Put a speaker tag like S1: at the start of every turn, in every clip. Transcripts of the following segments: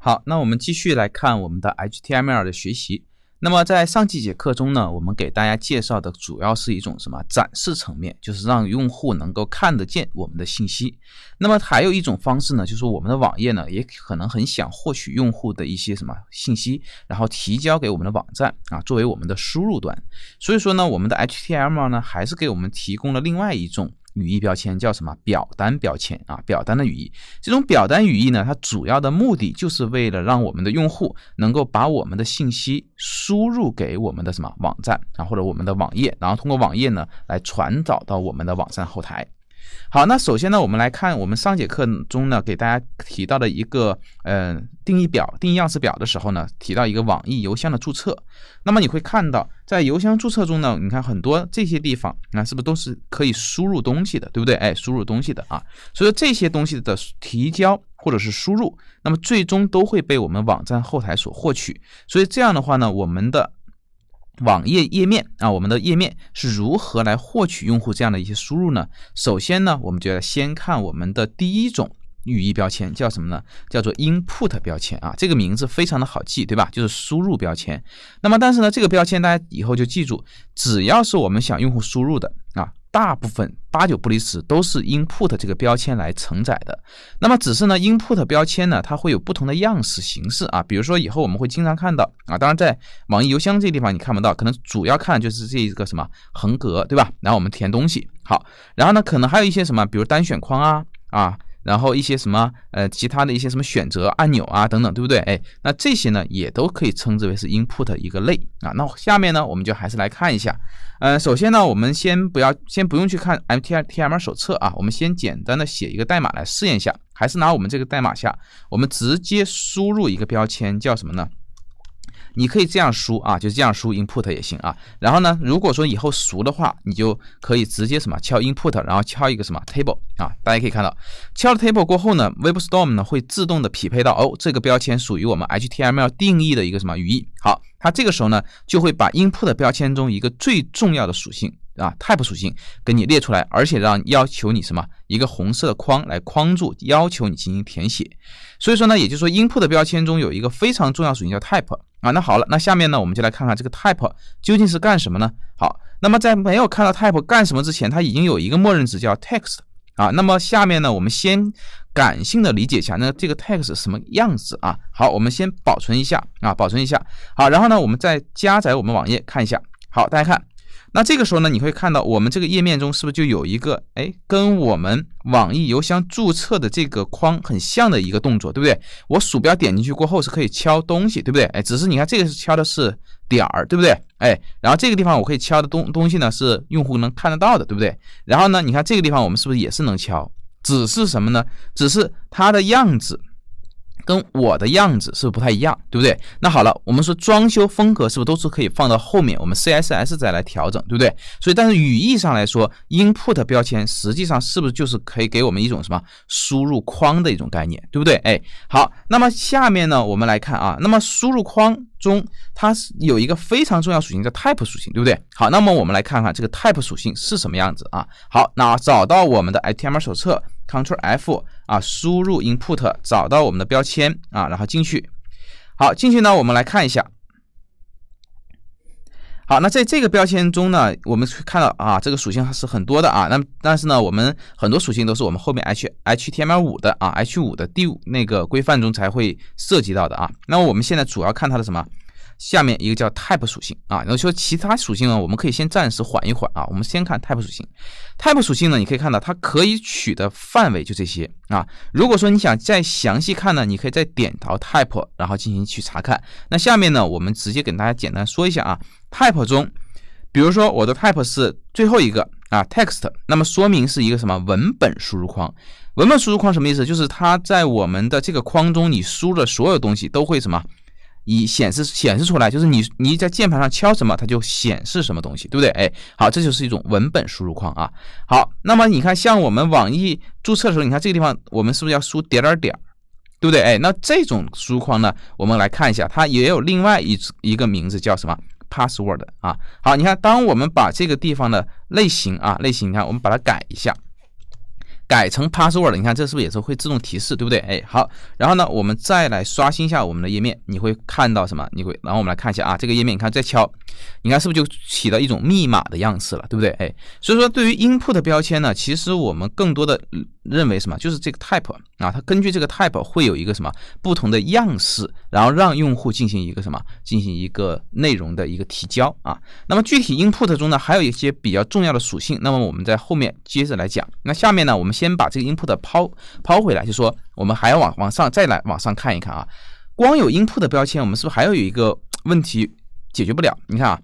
S1: 好，那我们继续来看我们的 HTML 的学习。那么在上几节课中呢，我们给大家介绍的主要是一种什么展示层面，就是让用户能够看得见我们的信息。那么还有一种方式呢，就是我们的网页呢，也可能很想获取用户的一些什么信息，然后提交给我们的网站啊，作为我们的输入端。所以说呢，我们的 HTML 呢，还是给我们提供了另外一种。语义标签叫什么？表单标签啊，表单的语义。这种表单语义呢，它主要的目的就是为了让我们的用户能够把我们的信息输入给我们的什么网站啊，或者我们的网页，然后通过网页呢来传导到我们的网站后台。好，那首先呢，我们来看我们上节课中呢给大家提到的一个呃定义表、定义样式表的时候呢，提到一个网易邮箱的注册。那么你会看到，在邮箱注册中呢，你看很多这些地方，那是不是都是可以输入东西的，对不对？哎，输入东西的啊，所以这些东西的提交或者是输入，那么最终都会被我们网站后台所获取。所以这样的话呢，我们的。网页页面啊，我们的页面是如何来获取用户这样的一些输入呢？首先呢，我们就要先看我们的第一种语义标签，叫什么呢？叫做 input 标签啊，这个名字非常的好记，对吧？就是输入标签。那么，但是呢，这个标签大家以后就记住，只要是我们想用户输入的啊。大部分八九不离十都是 input 这个标签来承载的，那么只是呢 input 标签呢，它会有不同的样式形式啊，比如说以后我们会经常看到啊，当然在网易邮箱这地方你看不到，可能主要看就是这一个什么横格对吧？然后我们填东西好，然后呢可能还有一些什么，比如单选框啊啊。然后一些什么呃，其他的一些什么选择按钮啊等等，对不对？哎，那这些呢也都可以称之为是 input 一个类啊。那下面呢我们就还是来看一下，呃，首先呢我们先不要先不用去看 M T R T M 手册啊，我们先简单的写一个代码来试验一下。还是拿我们这个代码下，我们直接输入一个标签叫什么呢？你可以这样输啊，就这样输 input 也行啊。然后呢，如果说以后熟的话，你就可以直接什么敲 input，然后敲一个什么 table 啊。大家可以看到，敲了 table 过后呢，WebStorm 呢会自动的匹配到哦，这个标签属于我们 HTML 定义的一个什么语义。好，它这个时候呢就会把 input 标签中一个最重要的属性。啊，type 属性给你列出来，而且让要求你什么一个红色的框来框住，要求你进行填写。所以说呢，也就是说，input 的标签中有一个非常重要属性叫 type 啊。那好了，那下面呢，我们就来看看这个 type 究竟是干什么呢？好，那么在没有看到 type 干什么之前，它已经有一个默认值叫 text 啊。那么下面呢，我们先感性的理解一下，那这个 text 什么样子啊？好，我们先保存一下啊，保存一下。好，然后呢，我们再加载我们网页看一下。好，大家看。那这个时候呢，你会看到我们这个页面中是不是就有一个，哎，跟我们网易邮箱注册的这个框很像的一个动作，对不对？我鼠标点进去过后是可以敲东西，对不对？哎，只是你看这个是敲的是点儿，对不对？哎，然后这个地方我可以敲的东东西呢是用户能看得到的，对不对？然后呢，你看这个地方我们是不是也是能敲？只是什么呢？只是它的样子。跟我的样子是不是不太一样，对不对？那好了，我们说装修风格是不是都是可以放到后面，我们 CSS 再来调整，对不对？所以，但是语义上来说，input 标签实际上是不是就是可以给我们一种什么输入框的一种概念，对不对？哎，好，那么下面呢，我们来看啊，那么输入框中它是有一个非常重要属性叫 type 属性，对不对？好，那么我们来看看这个 type 属性是什么样子啊？好，那找到我们的 HTML 手册。Ctrl+F 啊，输入 input 找到我们的标签啊，然后进去。好，进去呢，我们来看一下。好，那在这个标签中呢，我们看到啊，这个属性还是很多的啊。那但是呢，我们很多属性都是我们后面 H HTML5 的啊，H5 的第五那个规范中才会涉及到的啊。那我们现在主要看它的什么？下面一个叫 type 属性啊，然后说其他属性呢，我们可以先暂时缓一缓啊，我们先看 type 属性。type 属性呢，你可以看到它可以取的范围就这些啊。如果说你想再详细看呢，你可以再点到 type，然后进行去查看。那下面呢，我们直接给大家简单说一下啊。type 中，比如说我的 type 是最后一个啊，text，那么说明是一个什么文本输入框？文本输入框什么意思？就是它在我们的这个框中，你输入的所有东西都会什么？以显示显示出来，就是你你在键盘上敲什么，它就显示什么东西，对不对？哎，好，这就是一种文本输入框啊。好，那么你看，像我们网易注册的时候，你看这个地方，我们是不是要输点点点儿，对不对？哎，那这种输入框呢，我们来看一下，它也有另外一一个名字叫什么？password 啊。好，你看，当我们把这个地方的类型啊类型，你看，我们把它改一下。改成 password 了，你看这是不是也是会自动提示，对不对？哎，好，然后呢，我们再来刷新一下我们的页面，你会看到什么？你会，然后我们来看一下啊，这个页面，你看再敲。你看是不是就起到一种密码的样式了，对不对？哎，所以说对于 input 的标签呢，其实我们更多的认为什么？就是这个 type 啊，它根据这个 type 会有一个什么不同的样式，然后让用户进行一个什么进行一个内容的一个提交啊。那么具体 input 中呢，还有一些比较重要的属性，那么我们在后面接着来讲。那下面呢，我们先把这个 input 抛抛回来，就说我们还要往往上再来往上看一看啊。光有 input 的标签，我们是不是还要有一个问题？解决不了，你看啊，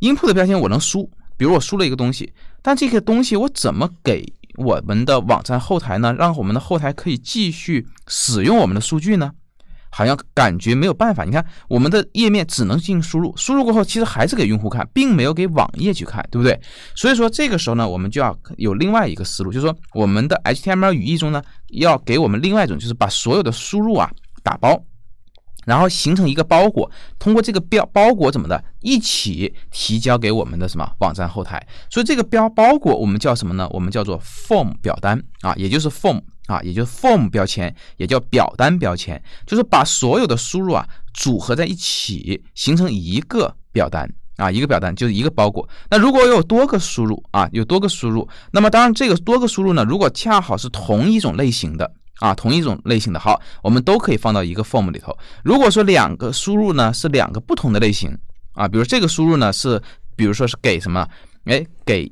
S1: 音谱的标签我能输，比如我输了一个东西，但这个东西我怎么给我们的网站后台呢？让我们的后台可以继续使用我们的数据呢？好像感觉没有办法。你看，我们的页面只能进行输入，输入过后其实还是给用户看，并没有给网页去看，对不对？所以说这个时候呢，我们就要有另外一个思路，就是说我们的 HTML 语义中呢，要给我们另外一种，就是把所有的输入啊打包。然后形成一个包裹，通过这个标包裹怎么的，一起提交给我们的什么网站后台？所以这个标包裹我们叫什么呢？我们叫做 form 表单啊，也就是 form 啊，也就是 form 标签，也叫表单标签，就是把所有的输入啊组合在一起，形成一个表单啊，一个表单就是一个包裹。那如果有多个输入啊，有多个输入，那么当然这个多个输入呢，如果恰好是同一种类型的。啊，同一种类型的，好，我们都可以放到一个 form 里头。如果说两个输入呢是两个不同的类型，啊，比如这个输入呢是，比如说是给什么，哎，给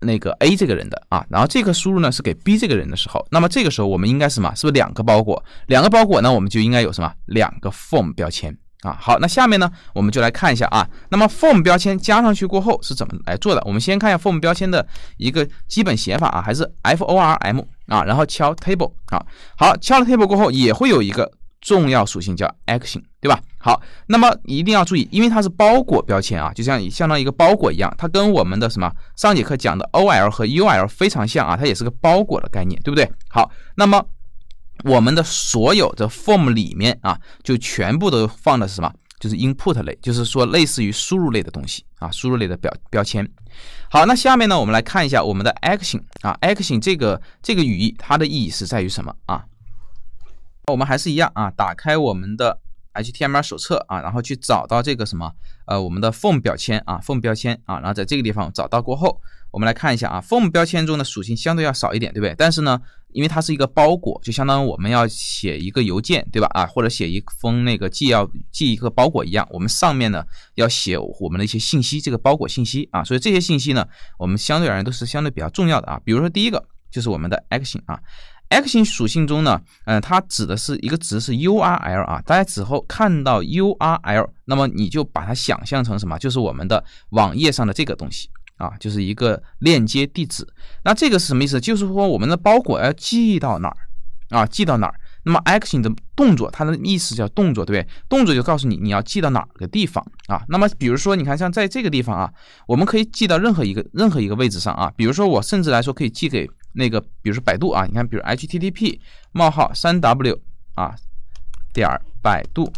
S1: 那个 A 这个人的啊，然后这个输入呢是给 B 这个人的时候，那么这个时候我们应该什么？是不是两个包裹？两个包裹呢，我们就应该有什么？两个 form 标签。啊，好，那下面呢，我们就来看一下啊，那么 form 标签加上去过后是怎么来做的？我们先看一下 form 标签的一个基本写法啊，还是 f o r m 啊，然后敲 table 啊，好，敲了 table 过后也会有一个重要属性叫 action，对吧？好，那么一定要注意，因为它是包裹标签啊，就像相当于一个包裹一样，它跟我们的什么上节课讲的 o l 和 u l 非常像啊，它也是个包裹的概念，对不对？好，那么。我们的所有的 form 里面啊，就全部都放的是什么？就是 input 类，就是说类似于输入类的东西啊，输入类的表标签。好，那下面呢，我们来看一下我们的 action 啊，action 这个这个语义，它的意义是在于什么啊？我们还是一样啊，打开我们的 HTML 手册啊，然后去找到这个什么呃，我们的 form 标签啊，form 标签啊，然后在这个地方找到过后，我们来看一下啊，form 标签中的属性相对要少一点，对不对？但是呢。因为它是一个包裹，就相当于我们要写一个邮件，对吧？啊，或者写一封那个寄要寄一个包裹一样，我们上面呢要写我们的一些信息，这个包裹信息啊，所以这些信息呢，我们相对而言都是相对比较重要的啊。比如说第一个就是我们的 action 啊，action 属性中呢，嗯，它指的是一个值是 URL 啊，大家之后看到 URL，那么你就把它想象成什么？就是我们的网页上的这个东西。啊，就是一个链接地址。那这个是什么意思？就是说我们的包裹要寄到哪儿啊？寄到哪儿？那么 action 的动作，它的意思叫动作，对不对？动作就告诉你你要寄到哪个地方啊？那么比如说，你看像在这个地方啊，我们可以寄到任何一个任何一个位置上啊。比如说我甚至来说可以寄给那个，比如说百度啊。你看，比如 HTTP 冒号三 W 啊点儿百度。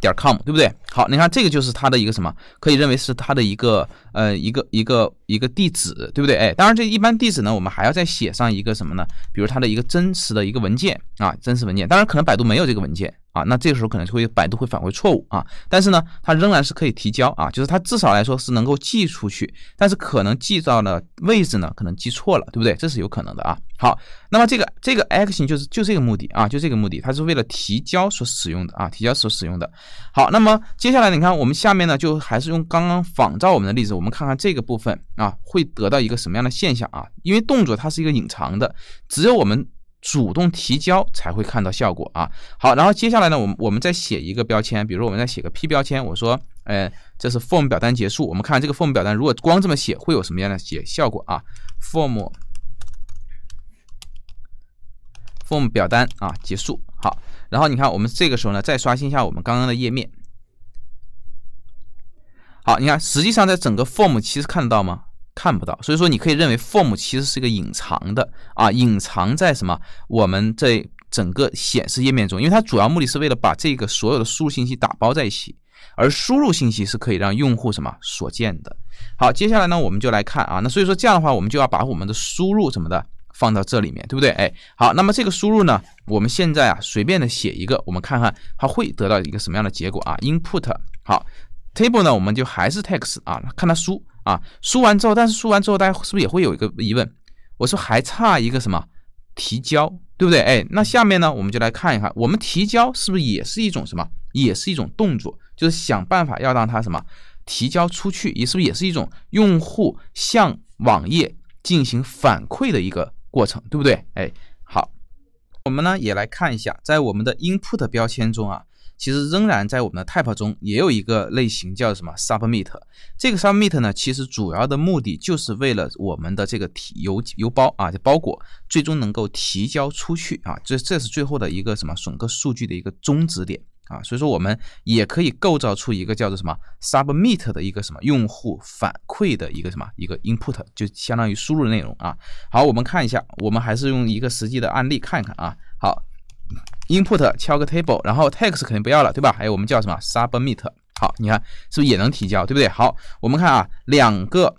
S1: 点 .com 对不对？好，你看这个就是它的一个什么，可以认为是它的一个呃一个一个一个地址，对不对？哎，当然这一般地址呢，我们还要再写上一个什么呢？比如它的一个真实的一个文件啊，真实文件，当然可能百度没有这个文件。啊，那这个时候可能就会百度会返回错误啊，但是呢，它仍然是可以提交啊，就是它至少来说是能够寄出去，但是可能寄到了位置呢，可能寄错了，对不对？这是有可能的啊。好，那么这个这个 action 就是就这个目的啊，就这个目的，它是为了提交所使用的啊，提交所使用的。好，那么接下来你看，我们下面呢就还是用刚刚仿照我们的例子，我们看看这个部分啊会得到一个什么样的现象啊？因为动作它是一个隐藏的，只有我们。主动提交才会看到效果啊。好，然后接下来呢，我们我们再写一个标签，比如我们再写个 p 标签，我说，哎，这是 form 表单结束。我们看这个 form 表单，如果光这么写，会有什么样的写效果啊？form form 表单啊，结束。好，然后你看，我们这个时候呢，再刷新一下我们刚刚的页面。好，你看，实际上在整个 form 其实看得到吗？看不到，所以说你可以认为 form 其实是一个隐藏的啊，隐藏在什么？我们在整个显示页面中，因为它主要目的是为了把这个所有的输入信息打包在一起，而输入信息是可以让用户什么所见的。好，接下来呢，我们就来看啊，那所以说这样的话，我们就要把我们的输入什么的放到这里面，对不对？哎，好，那么这个输入呢，我们现在啊随便的写一个，我们看看它会得到一个什么样的结果啊？input 好。table 呢，我们就还是 text 啊，看他输啊，输完之后，但是输完之后，大家是不是也会有一个疑问？我说还差一个什么提交，对不对？哎，那下面呢，我们就来看一看，我们提交是不是也是一种什么？也是一种动作，就是想办法要让它什么提交出去，也是不是也是一种用户向网页进行反馈的一个过程，对不对？哎，好，我们呢也来看一下，在我们的 input 标签中啊。其实仍然在我们的 Type 中也有一个类型叫什么 Submit，这个 Submit 呢，其实主要的目的就是为了我们的这个提邮邮包啊，这包裹最终能够提交出去啊，这这是最后的一个什么整个数据的一个终止点啊，所以说我们也可以构造出一个叫做什么 Submit 的一个什么用户反馈的一个什么一个 Input，就相当于输入的内容啊。好，我们看一下，我们还是用一个实际的案例看一看啊。好。Input 敲个 table，然后 text 肯定不要了，对吧？还有我们叫什么 submit？好，你看是不是也能提交，对不对？好，我们看啊，两个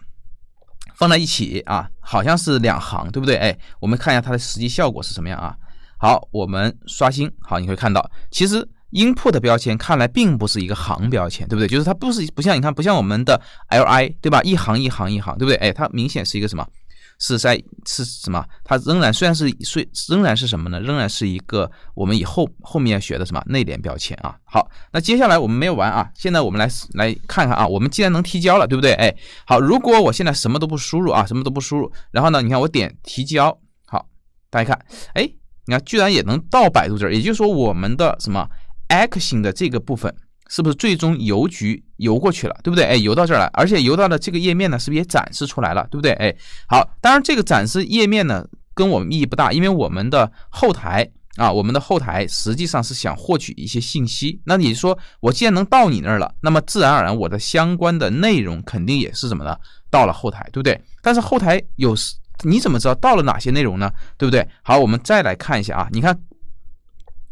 S1: 放在一起啊，好像是两行，对不对？哎，我们看一下它的实际效果是什么样啊？好，我们刷新，好，你会看到，其实 input 标签看来并不是一个行标签，对不对？就是它不是不像你看，不像我们的 li，对吧？一行一行一行，对不对？哎，它明显是一个什么？是在是什么？它仍然虽然是虽仍然是什么呢？仍然是一个我们以后后面要学的什么内敛标签啊。好，那接下来我们没有完啊，现在我们来来看看啊，我们既然能提交了，对不对？哎，好，如果我现在什么都不输入啊，什么都不输入，然后呢，你看我点提交，好，大家看，哎，你看居然也能到百度这儿，也就是说我们的什么 action 的这个部分。是不是最终邮局邮过去了，对不对？哎，邮到这儿了，而且邮到的这个页面呢，是不是也展示出来了，对不对？哎，好，当然这个展示页面呢，跟我们意义不大，因为我们的后台啊，我们的后台实际上是想获取一些信息。那你说我既然能到你那儿了，那么自然而然我的相关的内容肯定也是怎么的到了后台，对不对？但是后台有，你怎么知道到了哪些内容呢？对不对？好，我们再来看一下啊，你看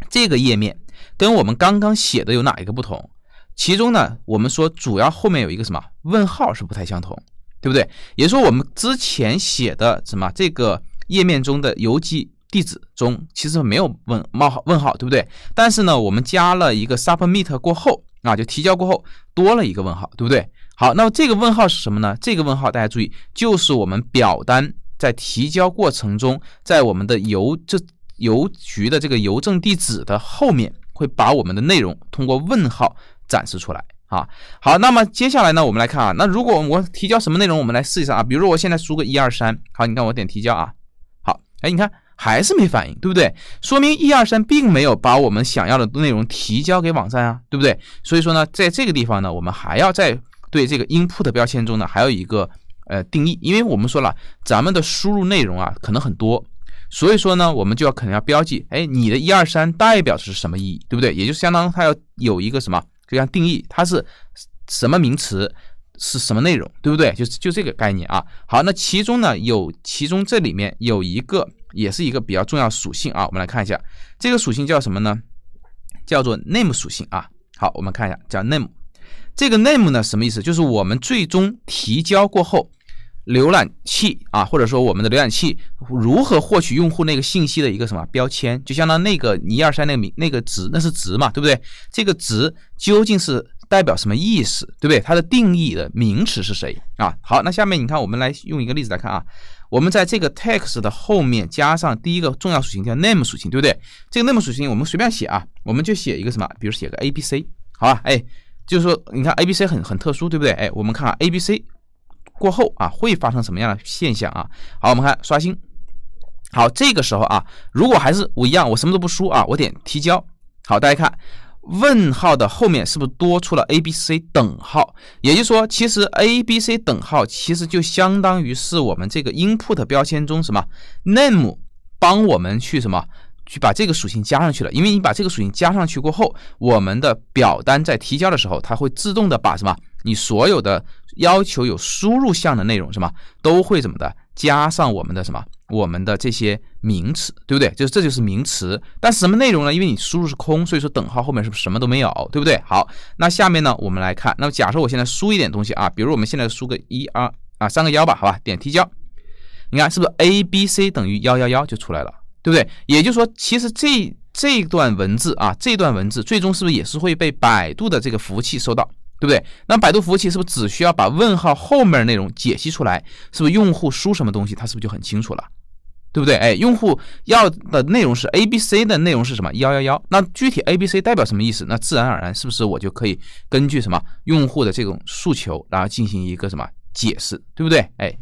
S1: 这个页面。跟我们刚刚写的有哪一个不同？其中呢，我们说主要后面有一个什么问号是不太相同，对不对？也就说我们之前写的什么这个页面中的邮寄地址中其实没有问冒号问号，对不对？但是呢，我们加了一个 submit 过后啊，就提交过后多了一个问号，对不对？好，那么这个问号是什么呢？这个问号大家注意，就是我们表单在提交过程中，在我们的邮这邮局的这个邮政地址的后面。会把我们的内容通过问号展示出来啊。好，那么接下来呢，我们来看啊。那如果我提交什么内容，我们来试一下啊。比如我现在输个一二三，好，你看我点提交啊。好，哎，你看还是没反应，对不对？说明一二三并没有把我们想要的内容提交给网站啊，对不对？所以说呢，在这个地方呢，我们还要在对这个 input 标签中呢，还有一个呃定义，因为我们说了，咱们的输入内容啊可能很多。所以说呢，我们就要肯定要标记，哎，你的一二三代表的是什么意义，对不对？也就相当于它要有一个什么，就像定义，它是什么名词，是什么内容，对不对？就就这个概念啊。好，那其中呢有，其中这里面有一个也是一个比较重要属性啊，我们来看一下，这个属性叫什么呢？叫做 name 属性啊。好，我们看一下叫 name，这个 name 呢什么意思？就是我们最终提交过后。浏览器啊，或者说我们的浏览器如何获取用户那个信息的一个什么标签，就相当于那个一二三那个名那个值，那是值嘛，对不对？这个值究竟是代表什么意思，对不对？它的定义的名词是谁啊？好，那下面你看，我们来用一个例子来看啊，我们在这个 text 的后面加上第一个重要属性叫 name 属性，对不对？这个 name 属性我们随便写啊，我们就写一个什么，比如写个 a b c 好吧？哎，就是说你看 a b c 很很特殊，对不对？哎，我们看 a b c。过后啊，会发生什么样的现象啊？好，我们看刷新。好，这个时候啊，如果还是我一样，我什么都不输啊，我点提交。好，大家看问号的后面是不是多出了 A B C 等号？也就是说，其实 A B C 等号其实就相当于是我们这个 input 标签中什么 name 帮我们去什么。去把这个属性加上去了，因为你把这个属性加上去过后，我们的表单在提交的时候，它会自动的把什么，你所有的要求有输入项的内容，什么都会怎么的加上我们的什么，我们的这些名词，对不对？就是这就是名词，但是什么内容呢？因为你输入是空，所以说等号后面是不是什么都没有，对不对？好，那下面呢，我们来看，那么假设我现在输一点东西啊，比如我们现在输个一、二、啊三个幺吧，好吧，点提交，你看是不是 A、B、C 等于幺幺幺就出来了。对不对？也就是说，其实这这段文字啊，这段文字最终是不是也是会被百度的这个服务器收到？对不对？那百度服务器是不是只需要把问号后面内容解析出来？是不是用户输什么东西，他是不是就很清楚了？对不对？哎，用户要的内容是 A B C 的内容是什么？幺幺幺。那具体 A B C 代表什么意思？那自然而然，是不是我就可以根据什么用户的这种诉求，然后进行一个什么解释？对不对？哎。